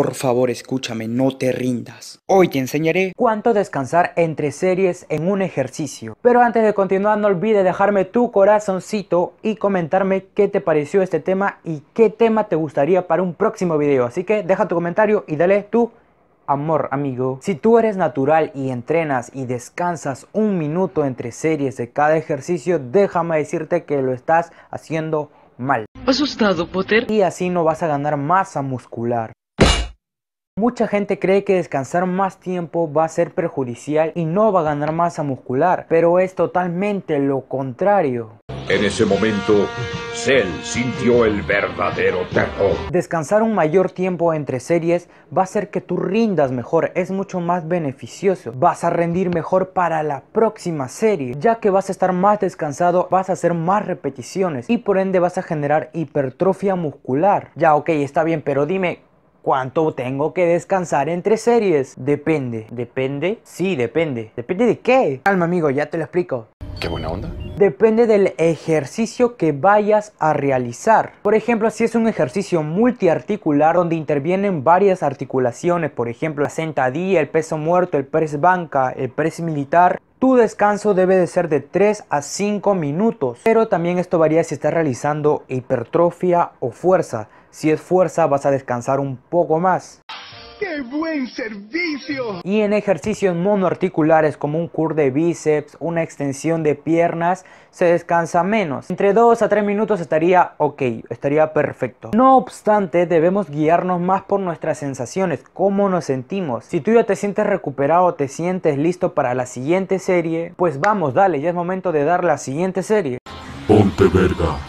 Por favor, escúchame, no te rindas. Hoy te enseñaré cuánto descansar entre series en un ejercicio. Pero antes de continuar, no olvides dejarme tu corazoncito y comentarme qué te pareció este tema y qué tema te gustaría para un próximo video. Así que deja tu comentario y dale tu amor, amigo. Si tú eres natural y entrenas y descansas un minuto entre series de cada ejercicio, déjame decirte que lo estás haciendo mal. ¿Asustado, Potter? Y así no vas a ganar masa muscular. Mucha gente cree que descansar más tiempo va a ser perjudicial y no va a ganar masa muscular, pero es totalmente lo contrario. En ese momento, Cell sintió el verdadero terror. Descansar un mayor tiempo entre series va a hacer que tú rindas mejor, es mucho más beneficioso. Vas a rendir mejor para la próxima serie, ya que vas a estar más descansado, vas a hacer más repeticiones y por ende vas a generar hipertrofia muscular. Ya, ok, está bien, pero dime, ¿Cuánto tengo que descansar entre series? Depende. ¿Depende? Sí, depende. ¿Depende de qué? Calma, amigo, ya te lo explico. Qué buena onda. Depende del ejercicio que vayas a realizar. Por ejemplo, si es un ejercicio multiarticular donde intervienen varias articulaciones, por ejemplo, la sentadilla, el peso muerto, el press banca, el press militar, tu descanso debe de ser de 3 a 5 minutos, pero también esto varía si estás realizando hipertrofia o fuerza. Si es fuerza vas a descansar un poco más. ¡Qué buen servicio! Y en ejercicios monoarticulares como un cur de bíceps, una extensión de piernas, se descansa menos. Entre 2 a 3 minutos estaría ok, estaría perfecto. No obstante, debemos guiarnos más por nuestras sensaciones, cómo nos sentimos. Si tú ya te sientes recuperado, te sientes listo para la siguiente serie, pues vamos, dale, ya es momento de dar la siguiente serie. Ponte verga.